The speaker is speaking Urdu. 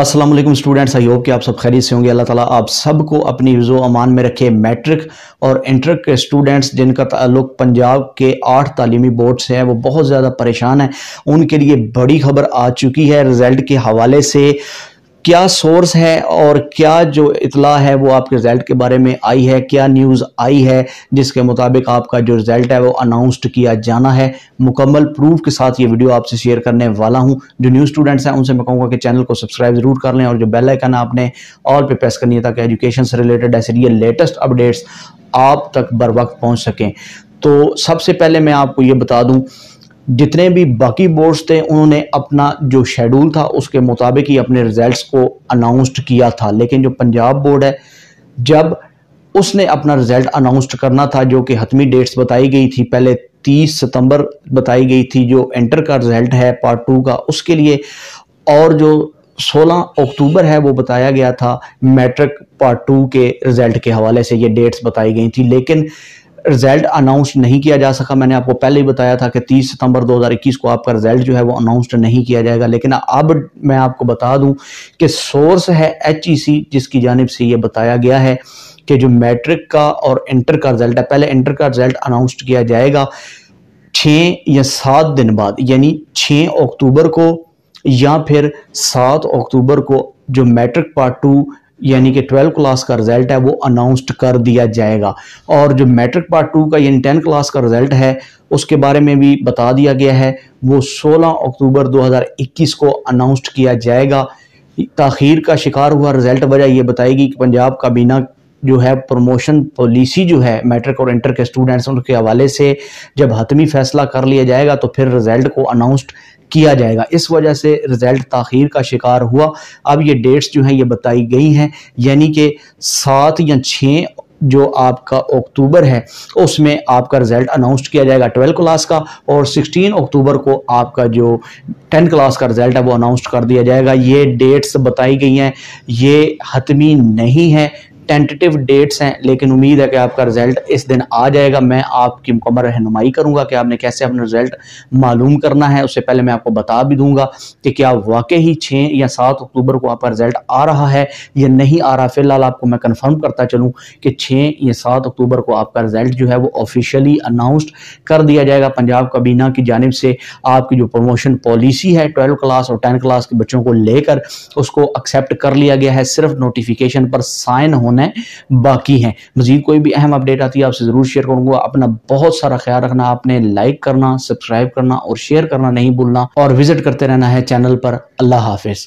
السلام علیکم اسٹوڈنٹس ہوپ کہ آپ سب خیری سے ہوں گے اللہ تعالیٰ آپ سب کو اپنی وز و امان میں رکھے میٹرک اور انٹرک کے اسٹوڈنٹس جن کا تعلق پنجاب کے آٹھ تعلیمی بورڈ سے ہیں وہ بہت زیادہ پریشان ہیں ان کے لیے بڑی خبر آ چکی ہے رزلٹ کے حوالے سے کیا سورس ہے اور کیا جو اطلاع ہے وہ آپ کے رزلٹ کے بارے میں آئی ہے کیا نیوز آئی ہے جس کے مطابق آپ کا جو رزلٹ ہے وہ اناؤنسڈ کیا جانا ہے مکمل پروف کے ساتھ یہ ویڈیو آپ سے شیئر کرنے والا ہوں جو نیوز اسٹوڈنٹس ہیں ان سے میں کہوں گا کہ چینل کو سبسکرائب ضرور کر لیں اور جو بیل آکن آپ نے آل پہ پریس کرنی ہے تاکہ ایجوکیشن سے ریلیٹڈ ایسے یہ لیٹسٹ اپڈیٹس آپ تک بر وقت پہنچ سکیں تو سب سے پہلے میں آپ کو یہ بتا دوں جتنے بھی باقی بورڈز تھے انہوں نے اپنا جو شیڈول تھا اس کے مطابق ہی اپنے ریزلٹس کو اناؤنسڈ کیا تھا لیکن جو پنجاب بورڈ ہے جب اس نے اپنا رزلٹ اناؤنسڈ کرنا تھا جو کہ حتمی ڈیٹس بتائی گئی تھی پہلے تیس ستمبر بتائی گئی تھی جو انٹر کا رزلٹ ہے پارٹ ٹو کا اس کے لیے اور جو سولہ اکتوبر ہے وہ بتایا گیا تھا میٹرک پارٹ ٹو کے رزلٹ کے حوالے سے یہ ڈیٹس بتائی گئی تھی لیکن ریزلٹ اناؤنس نہیں کیا جا سکا میں نے آپ کو پہلے ہی بتایا تھا کہ تیس ستمبر دوہزار اکیس کو آپ کا ریزلٹ جو ہے وہ اناؤنس نہیں کیا جائے گا لیکن اب میں آپ کو بتا دوں کہ سورس ہے ایچ ای سی جس کی جانب سے یہ بتایا گیا ہے کہ جو میٹرک کا اور انٹر کا ریزلٹ ہے پہلے انٹر کا ریزلٹ اناؤنس کیا جائے گا چھ یا سات دن بعد یعنی چھ اکتوبر کو یا پھر سات اکتوبر کو جو میٹرک پارٹ ٹو یعنی کہ ٹویلو کلاس کا رزلٹ ہے وہ اناؤنسڈ کر دیا جائے گا اور جو میٹرک پارٹ ٹو کا یعنی ٹین کلاس کا رزلٹ ہے اس کے بارے میں بھی بتا دیا گیا ہے وہ سولہ اکتوبر دو ہزار اکیس کو اناؤنسڈ کیا جائے گا تاخیر کا شکار ہوا رزلٹ وجہ یہ بتائے گی کہ پنجاب کا جو ہے پروموشن پالیسی جو ہے میٹرک اور انٹر کے اسٹوڈنٹس کے حوالے سے جب حتمی فیصلہ کر لیا جائے گا تو پھر رزلٹ کو اناؤنسڈ کیا جائے گا اس وجہ سے رزلٹ تاخیر کا شکار ہوا اب یہ ڈیٹس جو ہیں یہ بتائی گئی ہیں یعنی کہ سات یا چھ جو آپ کا اکتوبر ہے اس میں آپ کا رزلٹ اناؤنسٹ کیا جائے گا ٹویلو کلاس کا اور سکسٹین اکتوبر کو آپ کا جو ٹین کلاس کا رزلٹ ہے وہ اناؤنس کر دیا جائے گا یہ ڈیٹس بتائی گئی ہیں یہ حتمی نہیں ہے ٹینٹیو ڈیٹس ہیں لیکن امید ہے کہ آپ کا رزلٹ اس دن آ جائے گا میں آپ کی مکمل رہنمائی کروں گا کہ آپ نے کیسے اپنا رزلٹ معلوم کرنا ہے اس سے پہلے میں آپ کو بتا بھی دوں گا کہ کیا واقعی چھ یا سات اکتوبر کو آپ کا رزلٹ آ رہا ہے یا نہیں آ رہا فی الحال آپ کو میں کنفرم کرتا چلوں کہ چھ یا سات اکتوبر کو آپ کا رزلٹ جو ہے وہ آفیشیلی اناؤنسڈ کر دیا جائے گا پنجاب کابینہ کی جانب سے آپ کی جو پروموشن پالیسی ہے ٹویلو کلاس اور ٹین کلاس کے بچوں کو لے کر اس کو ایکسیپٹ کر لیا گیا ہے صرف نوٹیفیکیشن پر سائن ہونے ہونے ہے باقی ہیں مزید کوئی بھی اہم اپڈیٹ آتی ہے آپ سے ضرور شیئر کروں گا اپنا بہت سارا خیال رکھنا آپ نے لائک کرنا سبسکرائب کرنا اور شیئر کرنا نہیں بھولنا اور وزٹ کرتے رہنا ہے چینل پر اللہ حافظ